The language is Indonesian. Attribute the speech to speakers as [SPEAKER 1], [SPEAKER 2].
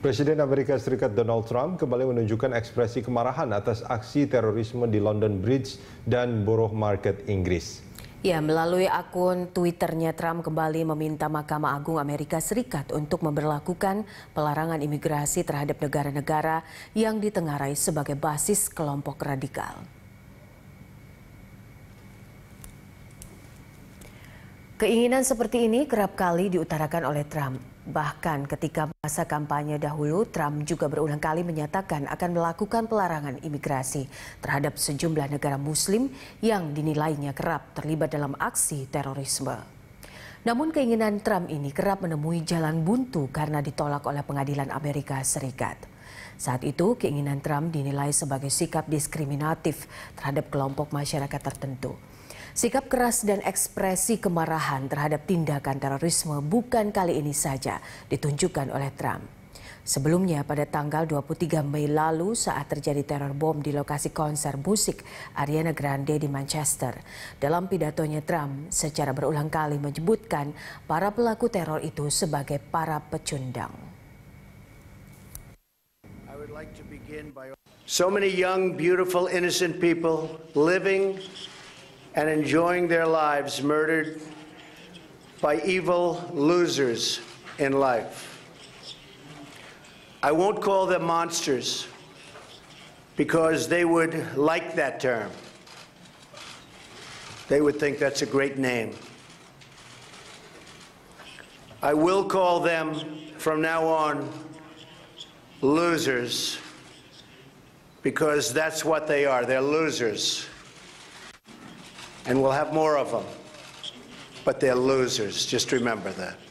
[SPEAKER 1] Presiden Amerika Serikat Donald Trump kembali menunjukkan ekspresi kemarahan atas aksi terorisme di London Bridge dan Borough Market Inggris. Ya, melalui akun Twitternya Trump kembali meminta Mahkamah Agung Amerika Serikat untuk memperlakukan pelarangan imigrasi terhadap negara-negara yang ditengarai sebagai basis kelompok radikal. Keinginan seperti ini kerap kali diutarakan oleh Trump. Bahkan ketika masa kampanye dahulu, Trump juga berulang kali menyatakan akan melakukan pelarangan imigrasi terhadap sejumlah negara muslim yang dinilainya kerap terlibat dalam aksi terorisme. Namun keinginan Trump ini kerap menemui jalan buntu karena ditolak oleh pengadilan Amerika Serikat. Saat itu keinginan Trump dinilai sebagai sikap diskriminatif terhadap kelompok masyarakat tertentu. Sikap keras dan ekspresi kemarahan terhadap tindakan terorisme bukan kali ini saja ditunjukkan oleh Trump. Sebelumnya pada tanggal 23 Mei lalu saat terjadi teror bom di lokasi konser musik Ariana Grande di Manchester. Dalam pidatonya Trump secara berulang kali menyebutkan para pelaku teror itu sebagai para pecundang.
[SPEAKER 2] So many young, beautiful, innocent people living and enjoying their lives murdered by evil losers in life. I won't call them monsters because they would like that term. They would think that's a great name. I will call them from now on losers because that's what they are. They're losers and we'll have more of them. But they're losers, just remember that.